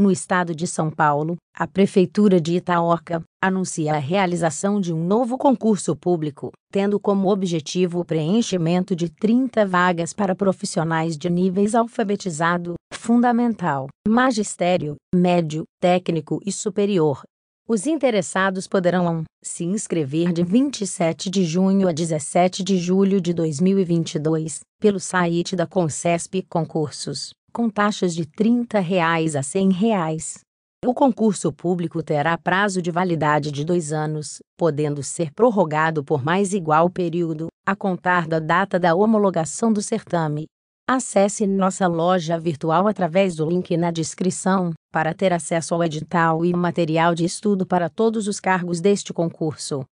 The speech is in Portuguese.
No estado de São Paulo, a Prefeitura de Itaoca anuncia a realização de um novo concurso público, tendo como objetivo o preenchimento de 30 vagas para profissionais de níveis alfabetizado, fundamental, magistério, médio, técnico e superior. Os interessados poderão se inscrever de 27 de junho a 17 de julho de 2022 pelo site da Concesp Concursos com taxas de R$ 30 reais a R$ 100. Reais. O concurso público terá prazo de validade de dois anos, podendo ser prorrogado por mais igual período, a contar da data da homologação do certame. Acesse nossa loja virtual através do link na descrição, para ter acesso ao edital e material de estudo para todos os cargos deste concurso.